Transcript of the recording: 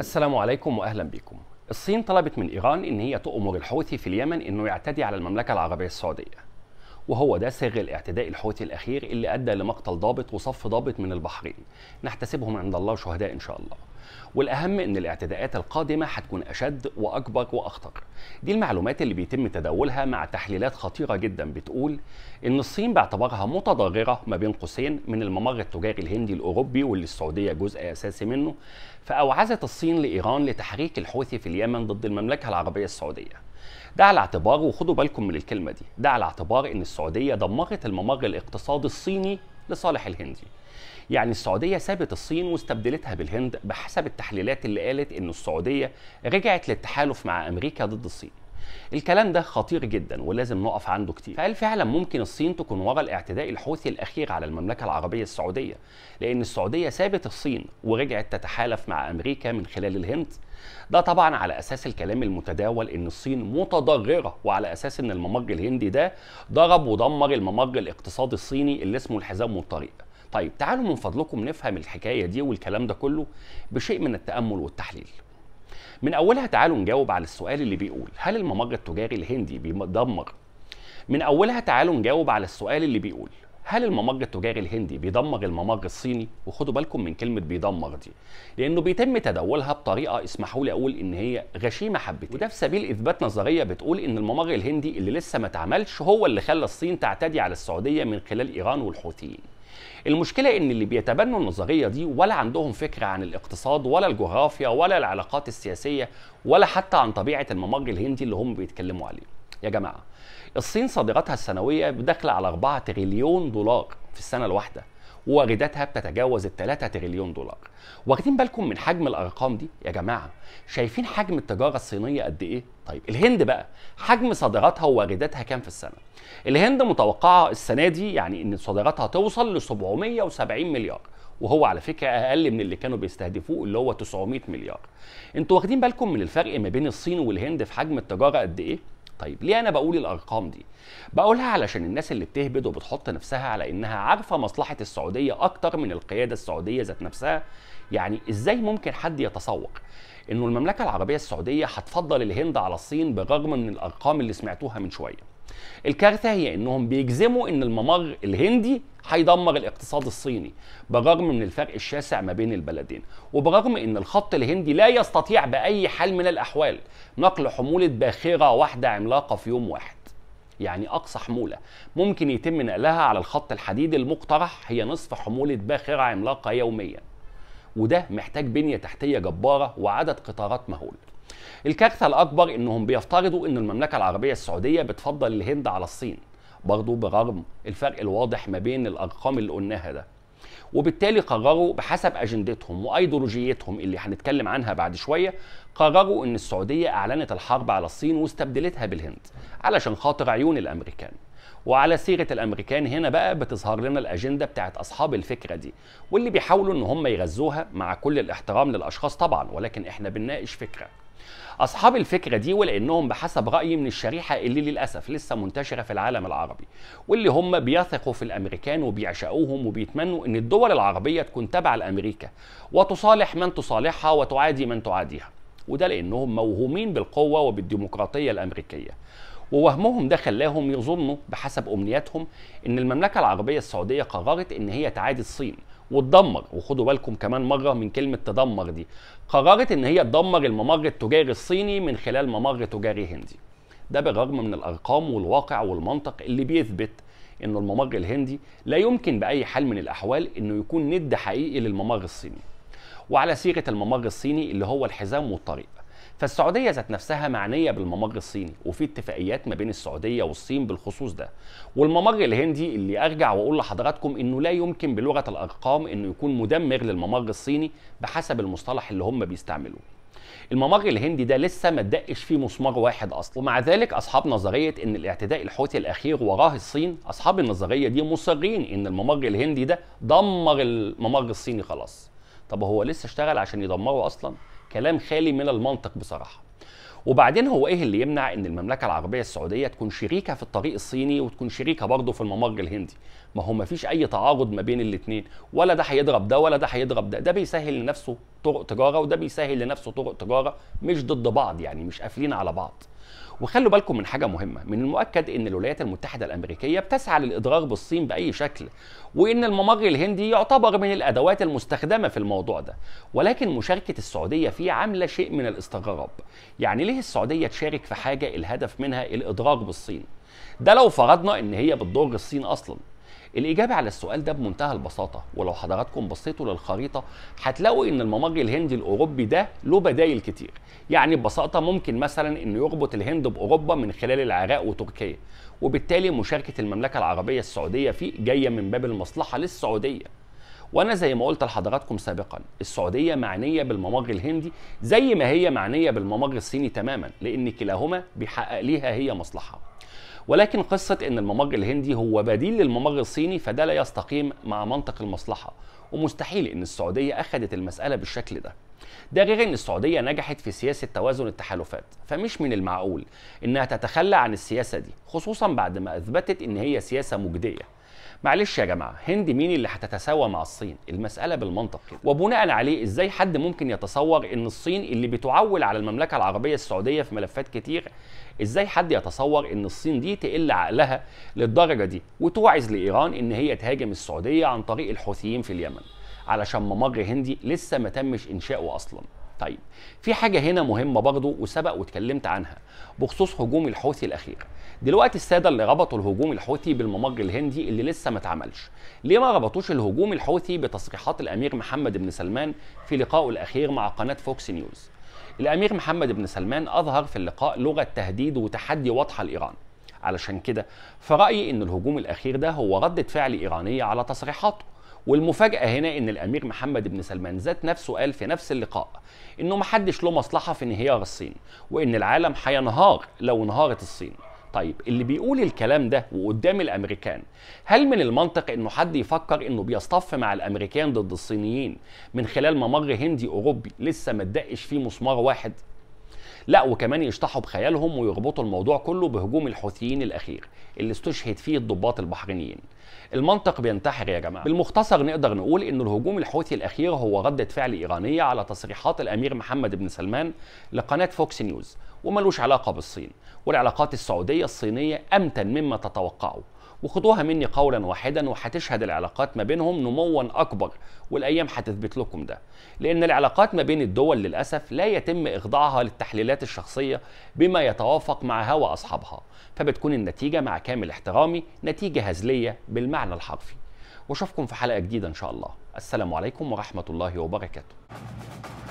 السلام عليكم واهلا بكم. الصين طلبت من ايران ان هي تؤمر الحوثي في اليمن انه يعتدي على المملكه العربيه السعوديه. وهو ده سر الاعتداء الحوثي الاخير اللي ادى لمقتل ضابط وصف ضابط من البحرين. نحتسبهم عند الله شهداء ان شاء الله. والاهم ان الاعتداءات القادمه هتكون اشد واكبر واخطر دي المعلومات اللي بيتم تداولها مع تحليلات خطيره جدا بتقول ان الصين باعتبارها متضرره ما بين قوسين من الممر التجاري الهندي الاوروبي واللي السعوديه جزء اساسي منه فاوعزت الصين لايران لتحريك الحوثي في اليمن ضد المملكه العربيه السعوديه ده على اعتبار وخدوا بالكم من الكلمه دي ده على اعتبار ان السعوديه دمرت الممر الاقتصادي الصيني لصالح الهندي يعني السعوديه سابت الصين واستبدلتها بالهند بحسب التحليلات اللي قالت ان السعوديه رجعت للتحالف مع امريكا ضد الصين الكلام ده خطير جدا ولازم نقف عنده كتير فهل فعلا ممكن الصين تكون ورا الاعتداء الحوثي الاخير على المملكه العربيه السعوديه لان السعوديه سابت الصين ورجعت تتحالف مع امريكا من خلال الهند ده طبعا على اساس الكلام المتداول ان الصين متضرره وعلى اساس ان الممر الهندي ده ضرب ودمر الممر الاقتصادي الصيني اللي اسمه الحزام والطريق طيب تعالوا من فضلكم نفهم الحكايه دي والكلام ده كله بشيء من التامل والتحليل من اولها تعالوا نجاوب على السؤال اللي بيقول هل الممر التجاري الهندي بيدمر من اولها تعالوا نجاوب على السؤال اللي بيقول هل الممر التجاري الهندي بيدمر الممر الصيني وخدوا بالكم من كلمه بيدمر دي لانه بيتم تداولها بطريقه اسمحوا لي اقول ان هي غشيمه حبتين وده في سبيل اثبات نظريه بتقول ان الممر الهندي اللي لسه ما اتعملش هو اللي خلى الصين تعتدي على السعوديه من خلال ايران والحوثيين المشكله ان اللي بيتبنوا النظريه دي ولا عندهم فكره عن الاقتصاد ولا الجغرافيا ولا العلاقات السياسيه ولا حتى عن طبيعه الممر الهندي اللي هم بيتكلموا عليه يا جماعه الصين صادراتها السنويه بدخل على 4 تريليون دولار في السنه الواحده ووارداتها بتتجاوز ال 3 تريليون دولار واخدين بالكم من حجم الارقام دي يا جماعه شايفين حجم التجاره الصينيه قد ايه طيب الهند بقى حجم صادراتها ووارداتها كام في السنه الهند متوقعه السنه دي يعني ان صادراتها توصل ل 770 مليار وهو على فكره اقل من اللي كانوا بيستهدفوه اللي هو 900 مليار انتوا واخدين بالكم من الفرق ما بين الصين والهند في حجم التجاره قد ايه طيب ليه انا بقول الارقام دي بقولها علشان الناس اللي بتهبد وبتحط نفسها على انها عارفه مصلحه السعوديه اكتر من القياده السعوديه ذات نفسها يعني ازاي ممكن حد يتصور انه المملكه العربيه السعوديه هتفضل الهند على الصين برغم من الارقام اللي سمعتوها من شويه الكارثه هي انهم بيجزموا ان الممر الهندي هيدمر الاقتصاد الصيني بالرغم من الفرق الشاسع ما بين البلدين وبرغم ان الخط الهندي لا يستطيع باي حال من الاحوال نقل حموله باخره واحده عملاقه في يوم واحد يعني أقصى حمولة ممكن يتم نقلها على الخط الحديد المقترح هي نصف حمولة باخرة عملاقة يوميا وده محتاج بنية تحتية جبارة وعدد قطارات مهول الكارثه الاكبر انهم بيفترضوا ان المملكه العربيه السعوديه بتفضل الهند على الصين برضه برغم الفرق الواضح ما بين الارقام اللي قلناها ده وبالتالي قرروا بحسب اجندتهم وايديولوجيتهم اللي هنتكلم عنها بعد شويه قرروا ان السعوديه اعلنت الحرب على الصين واستبدلتها بالهند علشان خاطر عيون الامريكان وعلى سيرة الأمريكان هنا بقى بتظهر لنا الأجندة بتاعت أصحاب الفكرة دي واللي بيحاولوا إن هم يغزوها مع كل الاحترام للأشخاص طبعا ولكن إحنا بنناقش فكرة اصحاب الفكره دي ولانهم بحسب رايي من الشريحه اللي للاسف لسه منتشره في العالم العربي واللي هم بيثقوا في الامريكان وبيعشقوهم وبيتمنوا ان الدول العربيه تكون تابعه لامريكا وتصالح من تصالحها وتعادي من تعاديها وده لانهم موهومين بالقوه وبالديمقراطيه الامريكيه ووهمهم ده خلاهم يظنوا بحسب امنياتهم ان المملكه العربيه السعوديه قررت ان هي تعادي الصين وتدمر وخدوا بالكم كمان مره من كلمه تدمر دي قررت ان هي تدمر الممر التجاري الصيني من خلال ممر تجاري هندي ده بالرغم من الارقام والواقع والمنطق اللي بيثبت ان الممر الهندي لا يمكن باي حال من الاحوال انه يكون ند حقيقي للممر الصيني وعلى سيره الممر الصيني اللي هو الحزام والطريق فالسعوديه ذات نفسها معنيه بالممر الصيني وفي اتفاقيات ما بين السعوديه والصين بالخصوص ده والممر الهندي اللي ارجع واقول لحضراتكم انه لا يمكن بلغه الارقام انه يكون مدمر للممر الصيني بحسب المصطلح اللي هم بيستعملوه الممر الهندي ده لسه ما تدقش فيه مسمار واحد اصلا ومع ذلك اصحاب نظريه ان الاعتداء الحوثي الاخير وراه الصين اصحاب النظريه دي مصرين ان الممر الهندي ده دمر الممر الصيني خلاص طب هو لسه اشتغل عشان يدمره اصلا كلام خالي من المنطق بصراحه وبعدين هو ايه اللي يمنع ان المملكه العربيه السعوديه تكون شريكه في الطريق الصيني وتكون شريكه برضه في الممر الهندي ما هو ما فيش اي تعارض ما بين الاثنين ولا ده هيضرب ده ولا ده هيضرب ده ده بيسهل لنفسه طرق تجاره وده بيسهل لنفسه طرق تجاره مش ضد بعض يعني مش قافلين على بعض وخلوا بالكم من حاجه مهمه من المؤكد ان الولايات المتحده الامريكيه بتسعى للاضرار بالصين باي شكل وان الممر الهندي يعتبر من الادوات المستخدمه في الموضوع ده ولكن مشاركه السعوديه فيه عامله شيء من الاستغراب يعني ليه السعوديه تشارك في حاجه الهدف منها الاضرار بالصين ده لو فرضنا ان هي بتضر الصين اصلا الإجابة على السؤال ده بمنتهى البساطة ولو حضراتكم بصيتوا للخريطة هتلاقوا إن الممر الهندي الأوروبي ده له بدايل كتير يعني ببساطة ممكن مثلا إنه يربط الهند بأوروبا من خلال العراق وتركيا وبالتالي مشاركة المملكة العربية السعودية فيه جاية من باب المصلحة للسعودية وانا زي ما قلت لحضراتكم سابقا السعوديه معنيه بالممر الهندي زي ما هي معنيه بالممر الصيني تماما لان كلاهما بيحقق ليها هي مصلحه ولكن قصة أن الممر الهندي هو بديل للممر الصيني فده لا يستقيم مع منطق المصلحة ومستحيل أن السعودية أخذت المسألة بالشكل ده ده غير ان السعوديه نجحت في سياسه توازن التحالفات فمش من المعقول انها تتخلى عن السياسه دي خصوصا بعد ما اثبتت ان هي سياسه مجديه معلش يا جماعه هند مين اللي هتتساوى مع الصين المساله بالمنطق كده وبناء عليه ازاي حد ممكن يتصور ان الصين اللي بتعول على المملكه العربيه السعوديه في ملفات كتير ازاي حد يتصور ان الصين دي تقل عقلها للدرجه دي وتوعز لايران ان هي تهاجم السعوديه عن طريق الحوثيين في اليمن علشان ممر هندي لسه ما تمش انشاؤه اصلا طيب في حاجه هنا مهمه برضه وسبق واتكلمت عنها بخصوص هجوم الحوثي الاخير دلوقتي الساده اللي ربطوا الهجوم الحوثي بالممر الهندي اللي لسه ما اتعملش ليه ما ربطوش الهجوم الحوثي بتصريحات الامير محمد بن سلمان في لقائه الاخير مع قناه فوكس نيوز الامير محمد بن سلمان اظهر في اللقاء لغه تهديد وتحدي واضحه لايران علشان كده فرأيي إن الهجوم الأخير ده هو ردة فعل إيرانية على تصريحاته والمفاجاه هنا ان الامير محمد بن سلمان ذات نفسه قال في نفس اللقاء انه محدش له مصلحه في انهيار الصين وان العالم هينهار لو انهارت الصين طيب اللي بيقول الكلام ده وقدام الامريكان هل من المنطق انه حد يفكر انه بيصطف مع الامريكان ضد الصينيين من خلال ممر هندي اوروبي لسه ما تدقش فيه مسمار واحد لا وكمان يشطحوا بخيالهم ويربطوا الموضوع كله بهجوم الحوثيين الاخير اللي استشهد فيه الضباط البحرينيين المنطق بينتحر يا جماعه بالمختصر نقدر نقول ان الهجوم الحوثي الاخير هو ردة فعل ايرانيه على تصريحات الامير محمد بن سلمان لقناه فوكس نيوز وملوش علاقه بالصين والعلاقات السعوديه الصينيه امتن مما تتوقعه وخدوها مني قولا واحدا وهتشهد العلاقات ما بينهم نموا اكبر والايام هتثبت لكم ده لان العلاقات ما بين الدول للاسف لا يتم اخضاعها للتحليلات الشخصيه بما يتوافق مع هوى اصحابها فبتكون النتيجه مع كامل احترامي نتيجه هزليه بالمعنى الحرفي واشوفكم في حلقه جديده ان شاء الله السلام عليكم ورحمه الله وبركاته